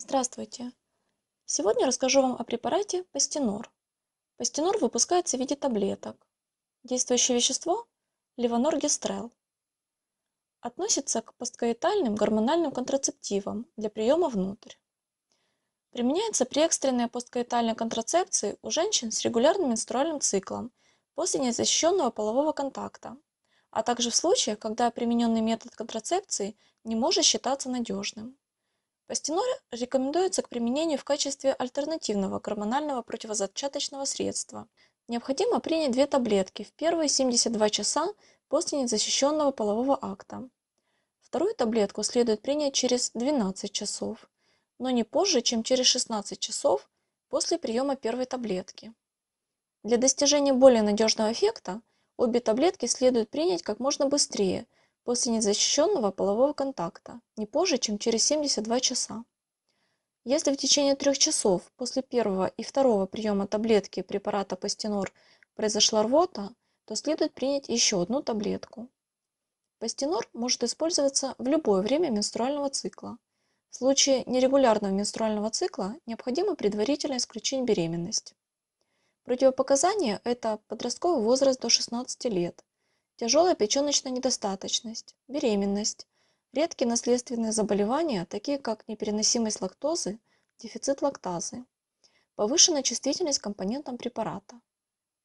Здравствуйте! Сегодня расскажу вам о препарате Пастинор. Пастинор выпускается в виде таблеток. Действующее вещество – левоноргестрел. Относится к посткаэтальным гормональным контрацептивам для приема внутрь. Применяется при экстренной посткаэтальной контрацепции у женщин с регулярным менструальным циклом после незащищенного полового контакта, а также в случаях, когда примененный метод контрацепции не может считаться надежным. Пастиноль рекомендуется к применению в качестве альтернативного гормонального противозачаточного средства. Необходимо принять две таблетки в первые 72 часа после незащищенного полового акта. Вторую таблетку следует принять через 12 часов, но не позже, чем через 16 часов после приема первой таблетки. Для достижения более надежного эффекта обе таблетки следует принять как можно быстрее – после незащищенного полового контакта, не позже, чем через 72 часа. Если в течение трех часов после первого и второго приема таблетки препарата Пастенор произошла рвота, то следует принять еще одну таблетку. Пастенор может использоваться в любое время менструального цикла. В случае нерегулярного менструального цикла необходимо предварительно исключить беременность. Противопоказания – это подростковый возраст до 16 лет, тяжелая печеночная недостаточность, беременность, редкие наследственные заболевания, такие как непереносимость лактозы, дефицит лактазы, повышенная чувствительность к компонентам препарата.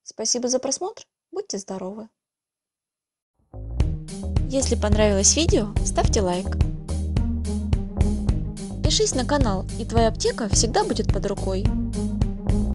Спасибо за просмотр, будьте здоровы! Если понравилось видео, ставьте лайк. Пишись на канал, и твоя аптека всегда будет под рукой.